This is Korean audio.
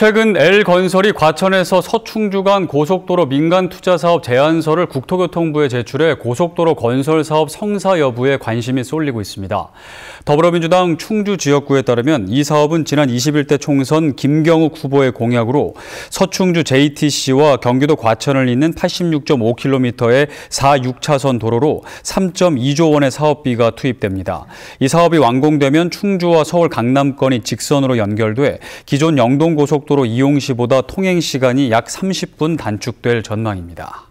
최근 L건설이 과천에서 서충주 간 고속도로 민간 투자 사업 제안서를 국토교통부에 제출해 고속도로 건설 사업 성사 여부에 관심이 쏠리고 있습니다. 더불어민주당 충주 지역구에 따르면 이 사업은 지난 21대 총선 김경욱 후보의 공약으로 서충주 JTC와 경기도 과천을 잇는 86.5km의 4, 6차선 도로로 3.2조 원의 사업비가 투입됩니다. 이 사업이 완공되면 충주와 서울 강남권이 직선으로 연결돼 기존 영동고속도로 고속도로 이용 시보다 통행 시간이 약 30분 단축될 전망입니다.